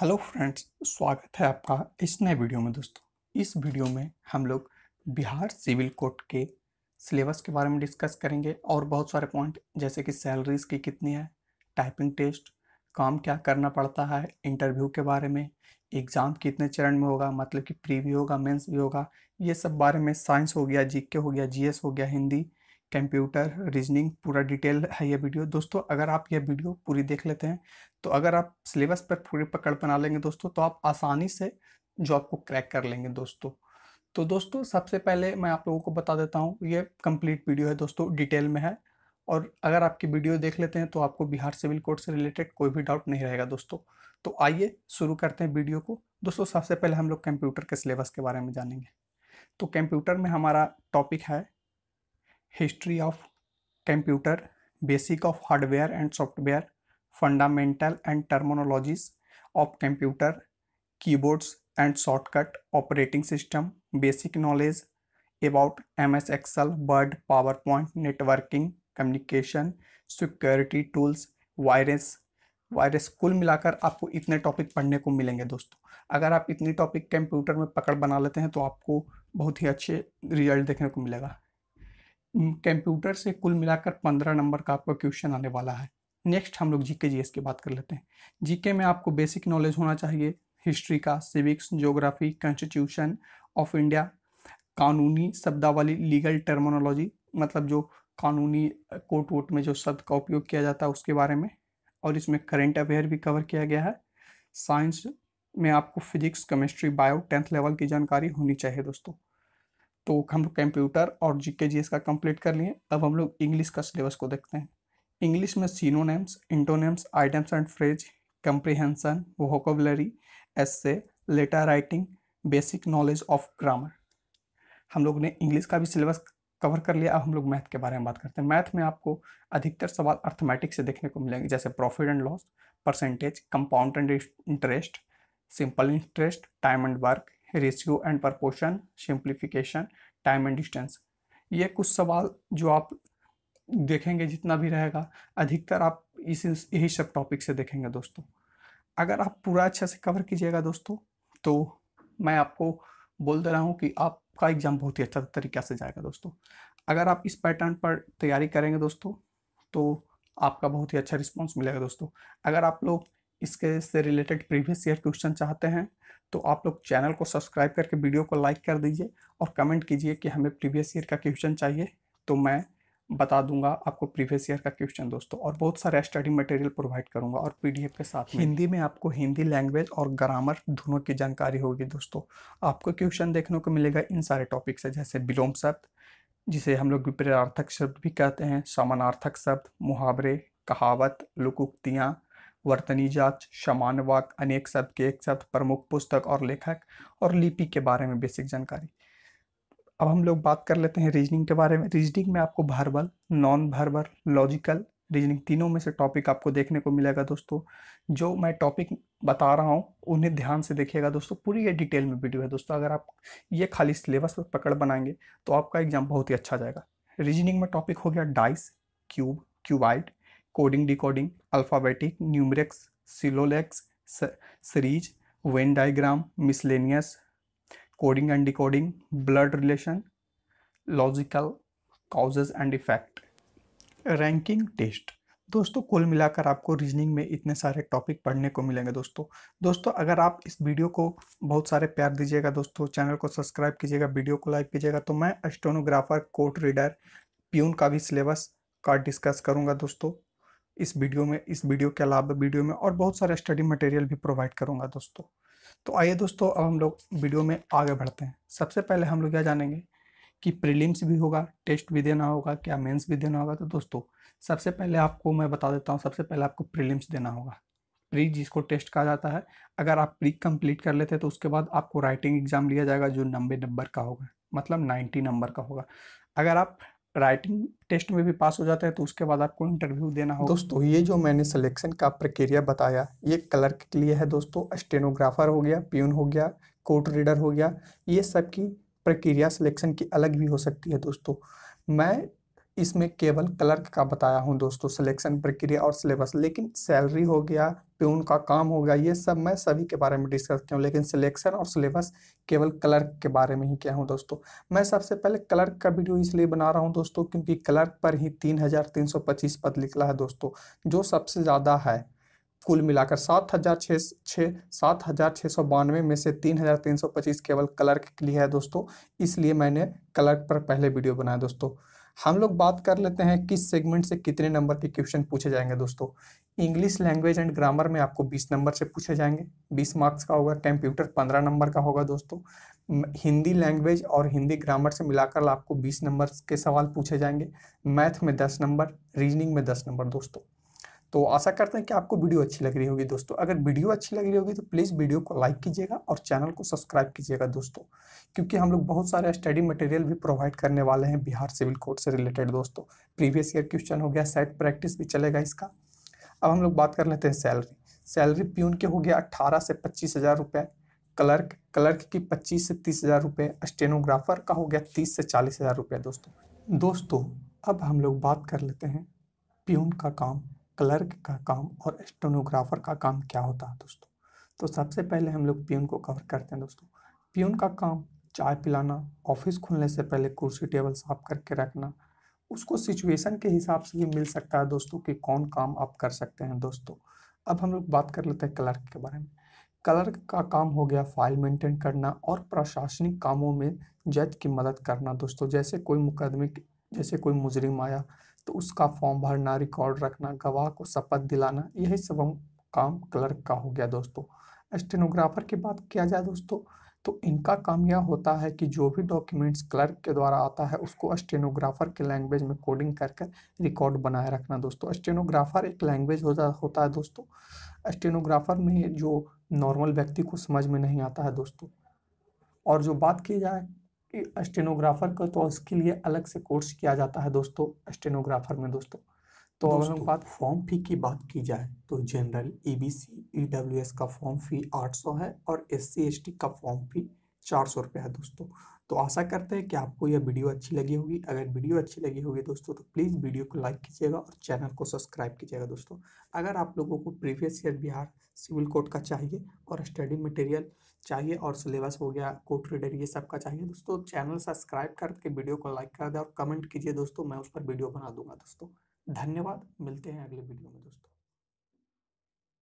Hello friends स्वागत है आपका इस नए वीडियो में दोस्तों इस वीडियो में हम लोग बिहार सिविल कोर्ट के सिलेबस के बारे में डिस्कस करेंगे और बहुत सारे पॉइंट जैसे कि सैलरीज की कितनी है टाइपिंग टेस्ट काम क्या करना पड़ता है इंटरव्यू के बारे में एग्ज़ाम कितने चरण में होगा मतलब कि प्री भी होगा मेंस भी होगा ये सब बारे में साइंस हो गया जी हो गया जी हो गया हिंदी कंप्यूटर रीजनिंग पूरा डिटेल है ये वीडियो दोस्तों अगर आप ये वीडियो पूरी देख लेते हैं तो अगर आप सिलेबस पर पूरी पकड़ बना लेंगे दोस्तों तो आप आसानी से जॉब को क्रैक कर लेंगे दोस्तों तो दोस्तों सबसे पहले मैं आप लोगों को बता देता हूँ ये कंप्लीट वीडियो है दोस्तों डिटेल में है और अगर आपकी वीडियो देख लेते हैं तो आपको बिहार सिविल कोड से रिलेटेड कोई भी डाउट नहीं रहेगा दोस्तों तो आइए शुरू करते हैं वीडियो को दोस्तों सबसे पहले हम लोग कंप्यूटर के सिलेबस के बारे में जानेंगे तो कंप्यूटर में हमारा टॉपिक है history of computer basic of hardware and software fundamental and terminologies of computer keyboards and shortcut operating system basic knowledge about M S Excel Word PowerPoint networking communication security tools virus virus कुल मिलाकर आपको इतने topic पढ़ने को मिलेंगे दोस्तों अगर आप इतनी टॉपिक कंप्यूटर में पकड़ बना लेते हैं तो आपको बहुत ही अच्छे रिजल्ट देखने को मिलेगा कंप्यूटर से कुल मिलाकर पंद्रह नंबर का आपका क्वेश्चन आने वाला है नेक्स्ट हम लोग जीके जीएस की बात कर लेते हैं जीके में आपको बेसिक नॉलेज होना चाहिए हिस्ट्री का civics geography constitution of India कानूनी शब्दावली लीगल टर्मोनोलॉजी मतलब जो कानूनी कोर्ट वोट में जो शब्द का उपयोग किया जाता है उसके बारे में और इसमें करेंट अफेयर भी कवर किया गया है साइंस में आपको physics chemistry bio tenth level की जानकारी होनी चाहिए दोस्तों तो हम लोग कंप्यूटर और जी एस का कंप्लीट कर लिए अब हम लोग इंग्लिश का सिलेबस को देखते हैं इंग्लिश में synonyms antonyms idioms and phrase comprehension vocabulary essay letter writing basic knowledge of grammar हम लोग ने इंग्लिश का भी सिलेबस कवर कर लिया अब हम लोग मैथ के बारे में बात करते हैं मैथ में आपको अधिकतर सवाल अर्थमेटिक से देखने को मिलेंगे जैसे profit and loss percentage compound and interest simple interest time and work ratio and proportion simplification time and distance ये कुछ सवाल जो आप देखेंगे जितना भी रहेगा अधिकतर आप इस यही सब टॉपिक से देखेंगे दोस्तों अगर आप पूरा अच्छे से कवर कीजिएगा दोस्तों तो मैं आपको बोल दे रहा हूँ कि आपका एग्ज़ाम बहुत ही अच्छा तरीक़ा से जाएगा दोस्तों अगर आप इस पैटर्न पर तैयारी करेंगे दोस्तों तो आपका बहुत ही अच्छा रिस्पॉन्स मिलेगा दोस्तों अगर आप लोग इसके से रिलेटेड प्रीवियस ईयर क्वेश्चन चाहते हैं तो आप लोग चैनल को सब्सक्राइब करके वीडियो को लाइक कर दीजिए और कमेंट कीजिए कि हमें प्रीवियस ईयर का क्वेश्चन चाहिए तो मैं बता दूंगा आपको प्रीवियस ईयर का क्वेश्चन दोस्तों और बहुत सारे स्टडी मटेरियल प्रोवाइड करूंगा और पीडीएफ के साथ में। हिंदी में आपको हिंदी लैंग्वेज और ग्रामर दोनों की जानकारी होगी दोस्तों आपको क्वेश्चन देखने को मिलेगा इन सारे टॉपिक से जैसे विलोम शब्द जिसे हम लोग विपर्यार्थक शब्द भी कहते हैं समानार्थक शब्द मुहावरे कहावत लुकुक्तियाँ वर्तनी जांच वाक अनेक शब्द के एक शब्द प्रमुख पुस्तक और लेखक और लिपि के बारे में बेसिक जानकारी अब हम लोग बात कर लेते हैं रीजनिंग के बारे में रीजनिंग में आपको verbal non verbal logical reasoning तीनों में से टॉपिक आपको देखने को मिलेगा दोस्तों जो मैं टॉपिक बता रहा हूँ उन्हें ध्यान से देखिएगा दोस्तों पूरी ये डिटेल में वीडियो है दोस्तों अगर आप ये खाली सिलेबस पर पकड़ बनाएंगे तो आपका एग्जाम बहुत ही अच्छा जाएगा रीजनिंग में टॉपिक हो गया dice cube cuboid coding decoding alphabetic numerics syllogism series Venn diagram miscellaneous coding and decoding blood relation logical causes and effect ranking test दोस्तों कुल मिलाकर आपको रीजनिंग में इतने सारे टॉपिक पढ़ने को मिलेंगे दोस्तों दोस्तों अगर आप इस वीडियो को बहुत सारे प्यार दीजिएगा दोस्तों चैनल को सब्सक्राइब कीजिएगा वीडियो को लाइक कीजिएगा तो मैं एस्ट्रोनोग्राफर कोर्ट रीडर प्यून का भी सिलेबस का डिस्कस करूँगा दोस्तों इस वीडियो में इस वीडियो के अलावा वीडियो में और बहुत सारे स्टडी मटेरियल भी प्रोवाइड करूँगा दोस्तों तो आइए दोस्तों अब हम लोग वीडियो में आगे बढ़ते हैं सबसे पहले हम लोग क्या जानेंगे कि प्रीलिम्स भी होगा टेस्ट भी देना होगा क्या मेंस भी देना होगा तो दोस्तों सबसे पहले आपको मैं बता देता हूँ सबसे पहले आपको प्रीलिम्स देना होगा प्री जिसको टेस्ट कहा जाता है अगर आप प्री कंप्लीट कर लेते हैं तो उसके बाद आपको राइटिंग एग्ज़ाम लिया जाएगा जो नब्बे नंबर का होगा मतलब नाइन्टी नंबर का होगा अगर आप राइटिंग टेस्ट में भी पास हो जाता है तो उसके बाद आपको इंटरव्यू देना होगा दोस्तों ये जो मैंने सिलेक्शन का प्रक्रिया बताया ये क्लर्क के लिए है दोस्तों स्टेनोग्राफर हो गया प्यून हो गया कोर्ट रीडर हो गया ये सब की प्रक्रिया सिलेक्शन की अलग भी हो सकती है दोस्तों मैं इसमें केवल क्लर्क का बताया हूँ दोस्तों सिलेक्शन प्रक्रिया और सिलेबस लेकिन सैलरी हो गया प्यून का काम हो गया ये सब मैं सभी के बारे में डिस्कस किया हूँ लेकिन सिलेक्शन और सिलेबस केवल क्लर्क के बारे में ही किया हूँ दोस्तों मैं सबसे पहले क्लर्क का वीडियो इसलिए बना रहा हूँ दोस्तों क्योंकि क्लर्क पर ही तीन हज़ार तीन सौ पच्चीस पद निकला है दोस्तों जो सबसे ज़्यादा है कुल मिलाकर सात हज़ार छः छः सात हज़ार छः सौ बानवे में से तीन हज़ार तीन सौ पच्चीस केवल क्लर्क के लिए है दोस्तों इसलिए मैंने क्लर्क पर पहले वीडियो बनाया दोस्तों हम लोग बात कर लेते हैं किस सेगमेंट से कितने नंबर के क्वेश्चन पूछे जाएंगे दोस्तों इंग्लिश लैंग्वेज एंड ग्रामर में आपको 20 नंबर से पूछे जाएंगे 20 मार्क्स का होगा कंप्यूटर 15 नंबर का होगा दोस्तों हिंदी लैंग्वेज और हिंदी ग्रामर से मिलाकर आपको 20 नंबर के सवाल पूछे जाएंगे मैथ में 10 नंबर रीजनिंग में 10 नंबर दोस्तों तो आशा करते हैं कि आपको वीडियो अच्छी लग रही होगी दोस्तों अगर वीडियो अच्छी लग रही होगी तो प्लीज़ वीडियो को लाइक कीजिएगा और चैनल को सब्सक्राइब कीजिएगा दोस्तों क्योंकि हम लोग बहुत सारे स्टडी मटेरियल भी प्रोवाइड करने वाले हैं बिहार सिविल कोड से रिलेटेड दोस्तों प्रीवियस ईयर क्वेश्चन हो गया सेट प्रैक्टिस भी चलेगा इसका अब हम लोग बात कर लेते हैं सैलरी सैलरी प्यून के हो गया अट्ठारह से पच्चीस हज़ार रुपये क्लर्क क्लर्क की पच्चीस से तीस हज़ार रुपये स्टेनोग्राफर का हो गया तीस से चालीस हज़ार रुपये दोस्तों दोस्तों अब हम लोग बात कर लेते हैं प्यून का काम क्लर्क का काम और स्टेनोग्राफर का काम क्या होता है दोस्तों तो सबसे पहले हम लोग प्यून को कवर करते हैं दोस्तों प्यून का काम चाय पिलाना ऑफिस खुलने से पहले कुर्सी टेबल साफ करके रखना उसको सिचुएशन के हिसाब से भी मिल सकता है दोस्तों कि कौन काम आप कर सकते हैं दोस्तों अब हम लोग बात कर लेते हैं क्लर्क के बारे में क्लर्क का काम हो गया फाइल मेंटेन करना और प्रशासनिक कामों में जज की मदद करना दोस्तों जैसे कोई मुकदमे जैसे कोई मुजरिम आया तो उसका फॉर्म भरना रिकॉर्ड रखना गवाह को शपथ दिलाना यही सब काम क्लर्क का हो गया दोस्तों स्टेनोग्राफर की बात किया जाए दोस्तों तो इनका काम यह होता है कि जो भी डॉक्यूमेंट्स क्लर्क के द्वारा आता है उसको स्टेनोग्राफर के लैंग्वेज में कोडिंग कर कर रिकॉर्ड बनाए रखना दोस्तों स्टेनोग्राफर एक लैंग्वेज हो होता है दोस्तों स्टेनोग्राफर में जो नॉर्मल व्यक्ति को समझ में नहीं आता है दोस्तों और जो बात की जाए स्टेनोग्राफर का तो उसके लिए अलग से कोर्स किया जाता है दोस्तों स्टेनोग्राफर में दोस्तों तो अगर हम बात फॉर्म फी की बात की जाए तो general E B C E W S का फॉर्म फी सौ है और एस सी एस टी का फॉर्म फी चार सौ रुपये है दोस्तों तो आशा करते हैं कि आपको यह वीडियो अच्छी लगी होगी अगर वीडियो अच्छी लगी होगी दोस्तों तो प्लीज़ वीडियो को लाइक कीजिएगा और चैनल को सब्सक्राइब कीजिएगा दोस्तों अगर आप लोगों को previous year Bihar civil court का चाहिए और स्टडी मटेरियल चाहिए और सिलेबस हो गया कोट रीडर ये सब का चाहिए दोस्तों चैनल सब्सक्राइब करके वीडियो को लाइक कर दें और कमेंट कीजिए दोस्तों मैं उस पर वीडियो बना दूंगा दोस्तों धन्यवाद मिलते हैं अगले वीडियो में दोस्तों